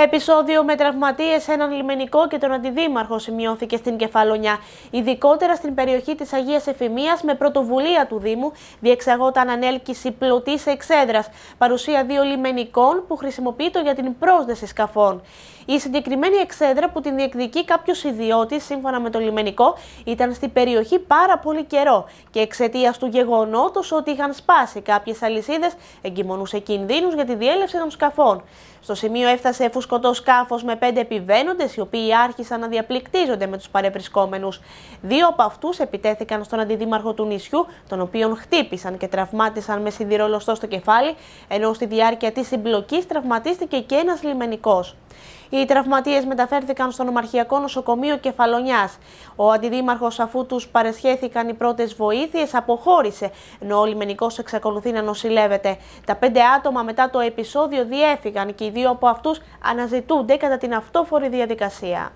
Επισόδιο με τραυματίες έναν λιμενικό και τον αντιδήμαρχο σημειώθηκε στην Κεφαλονιά. Ειδικότερα στην περιοχή της Αγίας Εφημίας, με πρωτοβουλία του Δήμου, διεξαγόταν ανέλκυση πλωτής εξέδρας, παρουσία δύο λιμενικών που χρησιμοποιείται για την πρόσδεση σκαφών. Η συγκεκριμένη εξέδρα που την διεκδικεί κάποιος ιδιώτης, σύμφωνα με το λιμενικό, ήταν στην περιοχή πάρα πολύ καιρό και εξαιτίας του γεγονότος ότι είχαν σπάσει κάποιες αλυσίδες, εγκυμονούσε κινδύνους για τη διέλευση των σκαφών. Στο σημείο έφτασε φουσκωτό σκάφος με πέντε επιβαίνοντες, οι οποίοι άρχισαν να διαπληκτίζονται με τους παρευρισκόμενου. Δύο από αυτούς επιτέθηκαν στον αντιδήμαρχο του νησιού, τον οποίον χτύπησαν και τραυμάτισαν με σιδηρολοστό στο κεφάλι, ενώ στη διάρκεια της συμπλοκής τραυματίστηκε και ένας λιμενικός. Οι τραυματίες μεταφέρθηκαν στο Νομαρχιακό Νοσοκομείο Κεφαλονιάς. Ο αντιδήμαρχος, αφού τους παρεσχέθηκαν οι πρώτες βοήθειες, αποχώρησε, ενώ ο λιμενικός εξακολουθεί να νοσηλεύεται. Τα πέντε άτομα μετά το επεισόδιο διέφυγαν και οι δύο από αυτούς αναζητούνται κατά την αυτόφορη διαδικασία.